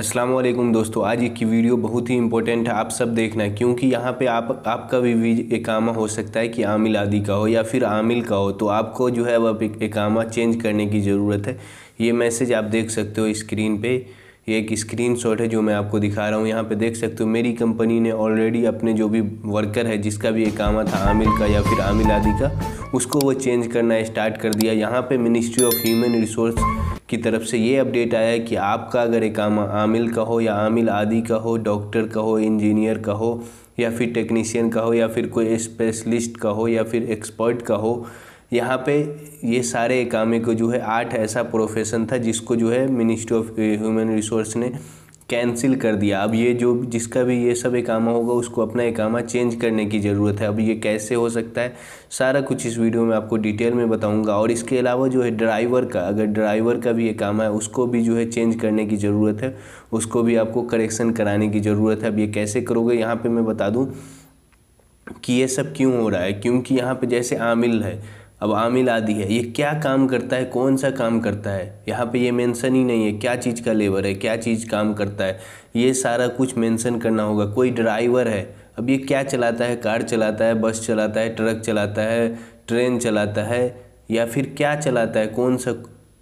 अस्सलाम वालेकुम दोस्तों आज की वीडियो बहुत ही इंपॉर्टेंट है आप सब देखना है क्योंकि यहाँ पे आप आपका भी एकामा हो सकता है कि आमिल आदि का हो या फिर आमिल का हो तो आपको जो है वह एकामा चेंज करने की ज़रूरत है ये मैसेज आप देख सकते हो स्क्रीन पे ये एक स्क्रीन शॉट है जो मैं आपको दिखा रहा हूँ यहाँ पे देख सकते हो मेरी कंपनी ने ऑलरेडी अपने जो भी वर्कर है जिसका भी एकामा था आमिल का या फिर आमिल आदि का उसको वो चेंज करना स्टार्ट कर दिया यहाँ पे मिनिस्ट्री ऑफ ह्यूमन रिसोर्स की तरफ से ये अपडेट आया है कि आपका अगर आम, आमिल का हो या आमिल आदि का हो डॉक्टर का हो इंजीनियर का हो या फिर टेक्नीशियन का हो या फिर कोई स्पेशलिस्ट का हो या फिर एक्सपर्ट का हो यहाँ पे ये सारे एकामे को जो है आठ ऐसा प्रोफेशन था जिसको जो है मिनिस्ट्री ऑफ ह्यूमन रिसोर्स ने कैंसिल कर दिया अब ये जो जिसका भी ये सब एकामा होगा उसको अपना एकामा चेंज करने की ज़रूरत है अब ये कैसे हो सकता है सारा कुछ इस वीडियो में आपको डिटेल में बताऊंगा और इसके अलावा जो है ड्राइवर का अगर ड्राइवर का भी एकामा है उसको भी जो है चेंज करने की ज़रूरत है उसको भी आपको करेक्शन कराने की ज़रूरत है अब ये कैसे करोगे यहाँ पर मैं बता दूँ कि ये सब क्यों हो रहा है क्योंकि यहाँ पर जैसे आमिल है अब आमिल आदि है ये क्या काम करता है कौन सा काम करता है यहाँ पे ये मेंशन ही नहीं है क्या चीज़ का लेबर है क्या चीज़ काम करता है ये सारा कुछ मेंशन करना होगा कोई ड्राइवर है अब ये क्या चलाता है कार चलाता है बस चलाता है ट्रक चलाता है ट्रेन चलाता है या फिर क्या चलाता है कौन सा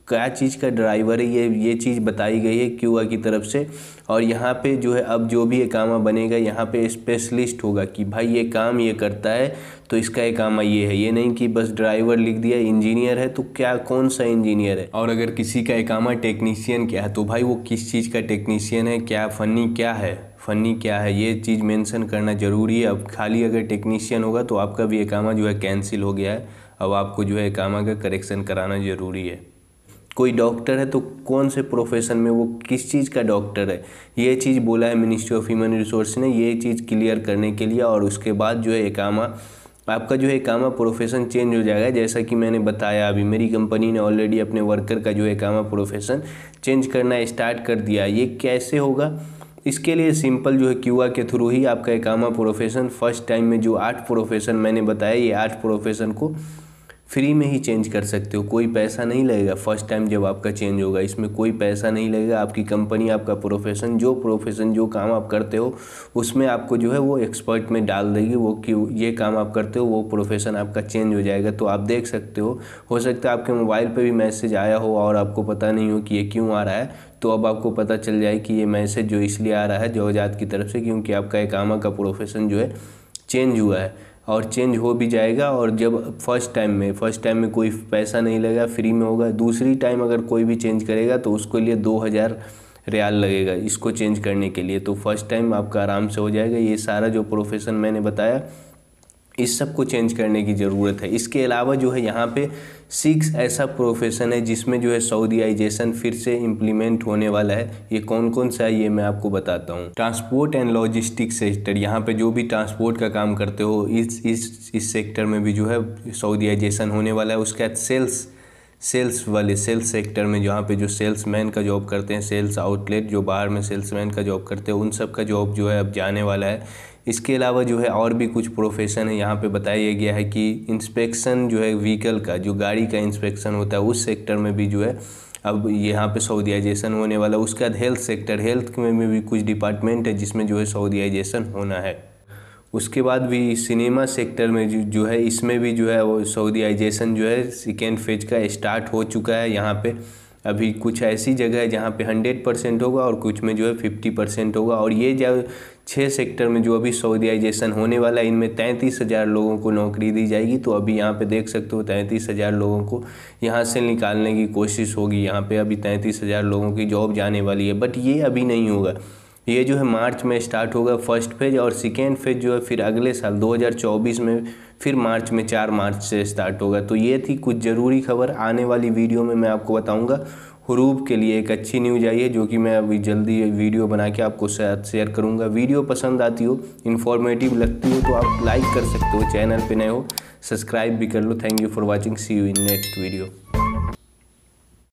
क्या चीज़ का ड्राइवर है ये ये चीज़ बताई गई है क्यूआ की तरफ से और यहाँ पे जो है अब जो भी एकामा बनेगा यहाँ पे स्पेशलिस्ट होगा कि भाई ये काम ये करता है तो इसका एकामा ये है ये नहीं कि बस ड्राइवर लिख दिया इंजीनियर है तो क्या कौन सा इंजीनियर है और अगर किसी का एकामा टेक्नीशियन क्या है तो भाई वो किस चीज़ का टेक्नीशियन है क्या फनी क्या है फनी क्या है ये चीज़ मेंशन करना ज़रूरी है अब खाली अगर टेक्नीशियन होगा तो आपका भी एकामा जो है कैंसिल हो गया है अब आपको जो है एकामा का करेक्शन कराना ज़रूरी है कोई डॉक्टर है तो कौन से प्रोफेशन में वो किस चीज़ का डॉक्टर है ये चीज़ बोला है मिनिस्ट्री ऑफ ह्यूमन रिसोर्स ने ये चीज़ क्लियर करने के लिए और उसके बाद जो है एकामा आपका जो है काम प्रोफेशन चेंज हो जाएगा जैसा कि मैंने बताया अभी मेरी कंपनी ने ऑलरेडी अपने वर्कर का जो है कामा प्रोफेशन चेंज करना स्टार्ट कर दिया ये कैसे होगा इसके लिए सिंपल जो है क्यूआ के थ्रू ही आपका एकामा प्रोफेशन फर्स्ट टाइम में जो आठ प्रोफेशन मैंने बताया ये आठ प्रोफेशन को फ्री में ही चेंज कर सकते हो कोई पैसा नहीं लगेगा फर्स्ट टाइम जब आपका चेंज होगा इसमें कोई पैसा नहीं लगेगा आपकी कंपनी आपका प्रोफेशन जो प्रोफेशन जो काम आप करते हो उसमें आपको जो है वो एक्सपर्ट में डाल देगी वो कि ये काम आप करते हो वो प्रोफेशन आपका चेंज हो जाएगा तो आप देख सकते हो हो सकता है आपके मोबाइल पर भी मैसेज आया हो और आपको पता नहीं हो कि ये क्यों आ रहा है तो अब आपको पता चल जाए कि ये मैसेज जो इसलिए आ रहा है जो की तरफ से क्योंकि आपका आमा का प्रोफेशन जो है चेंज हुआ है और चेंज हो भी जाएगा और जब फर्स्ट टाइम में फर्स्ट टाइम में कोई पैसा नहीं लगेगा फ्री में होगा दूसरी टाइम अगर कोई भी चेंज करेगा तो उसके लिए दो हज़ार रियाल लगेगा इसको चेंज करने के लिए तो फर्स्ट टाइम आपका आराम से हो जाएगा ये सारा जो प्रोफेशन मैंने बताया इस सब को चेंज करने की ज़रूरत है इसके अलावा जो है यहाँ पे सिक्स ऐसा प्रोफेशन है जिसमें जो है सऊदीआइजेशन फिर से इम्प्लीमेंट होने वाला है ये कौन कौन सा है ये मैं आपको बताता हूँ ट्रांसपोर्ट एंड लॉजिस्टिक सेक्टर यहाँ पे जो भी ट्रांसपोर्ट का काम करते हो इस इस इस सेक्टर में भी जो है सऊदीआइजेशन होने वाला है उसके बाद सेल्स सेल्स वाले सेल्स सेक्टर में जहाँ पे जो सेल्स मैन का जॉब करते हैं सेल्स आउटलेट जो बाहर में सेल्स मैन का जॉब करते हैं उन सब का जॉब जो है अब जाने वाला है इसके अलावा जो है और भी कुछ प्रोफेशन है यहाँ पे बताया गया है कि इंस्पेक्शन जो है व्हीकल का जो गाड़ी का इंस्पेक्शन होता है उस सेक्टर में भी जो है अब यहाँ पे सऊदियाइजेशन होने वाला उसके बाद हेल्थ सेक्टर हेल्थ में भी कुछ डिपार्टमेंट है जिसमें जो है सऊदियाइजेशन होना है उसके बाद भी सिनेमा सेक्टर में जो जो है इसमें भी जो है वो सऊदीआइजेशन जो है सेकेंड फेज का स्टार्ट हो चुका है यहाँ पे अभी कुछ ऐसी जगह है जहाँ पे हंड्रेड परसेंट होगा और कुछ में जो है फिफ्टी परसेंट होगा और ये जो छः सेक्टर में जो अभी सऊदीआइजेशन होने वाला है इनमें तैंतीस हज़ार लोगों को नौकरी दी जाएगी तो अभी यहाँ पे देख सकते हो तैंतीस हज़ार लोगों को यहाँ से निकालने की कोशिश होगी यहाँ पे अभी तैंतीस हज़ार लोगों की जॉब जाने वाली है बट ये अभी नहीं होगा ये जो है मार्च में स्टार्ट होगा फर्स्ट फेज और सेकेंड फेज जो है फिर अगले साल 2024 में फिर मार्च में चार मार्च से स्टार्ट होगा तो ये थी कुछ ज़रूरी खबर आने वाली वीडियो में मैं आपको बताऊँगा हरूब के लिए एक अच्छी न्यूज आई है जो कि मैं अभी जल्दी वीडियो बना के आपको शेयर करूंगा वीडियो पसंद आती हो इन्फॉर्मेटिव लगती हो तो आप लाइक कर सकते हो चैनल पे नए हो सब्सक्राइब भी कर लो thank you for watching see you in next video